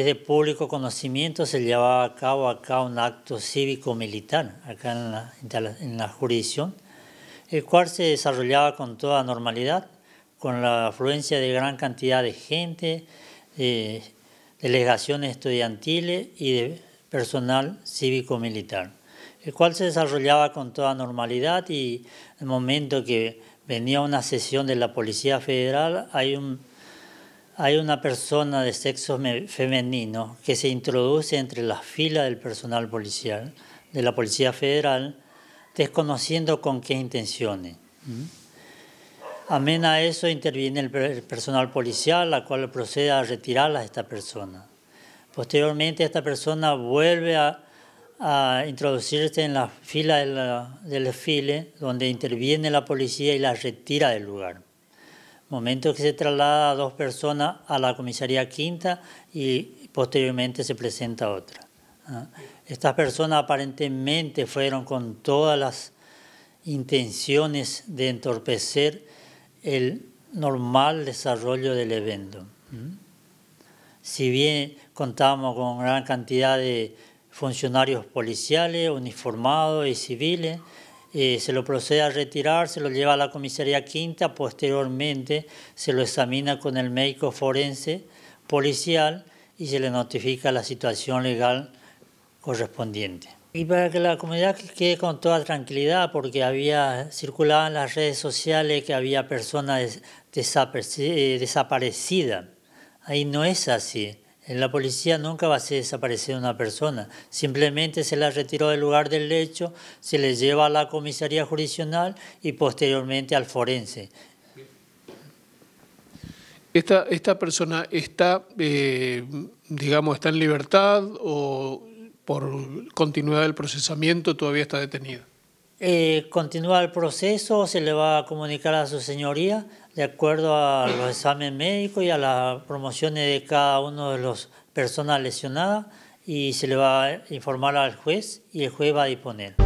es de público conocimiento, se llevaba a cabo acá un acto cívico-militar, acá en la, en la, jurisdicción, el cual se desarrollaba con toda normalidad, con la afluencia de gran cantidad de gente, de delegaciones estudiantiles y de personal cívico-militar, el cual se desarrollaba con toda normalidad y en el momento que venía una sesión de la Policía Federal hay un hay una persona de sexo femenino que se introduce entre las filas del personal policial, de la Policía Federal, desconociendo con qué intenciones. Amén a eso interviene el personal policial, la cual procede a retirarla a esta persona. Posteriormente esta persona vuelve a, introducirse en la fila del desfile, donde interviene la policía y la retira del lugar momento que se traslada a dos personas a la comisaría quinta y posteriormente se presenta otra. ¿ah? Estas personas aparentemente fueron con todas las intenciones de entorpecer el normal desarrollo del evento. Si bien contamos con gran cantidad de funcionarios policiales, uniformados y civiles, eh, se lo procede a retirar, se lo lleva a la comisaría quinta, posteriormente se lo examina con el médico forense policial y se le notifica la situación legal correspondiente. Y para que la comunidad quede con toda tranquilidad, porque había circulado en las redes sociales que había personas eh, desaparecidas, ahí no es así. En La policía nunca va a ser desaparecer una persona, simplemente se la retiró del lugar del hecho, se le lleva a la comisaría jurisdiccional y posteriormente al forense. ¿Esta, esta persona está, eh, digamos, está en libertad o por continuidad del procesamiento todavía está detenida? Eh, continúa el proceso, se le va a comunicar a su señoría de acuerdo a los exámenes médicos y a las promociones de cada uno de las personas lesionadas y se le va a informar al juez y el juez va a disponer.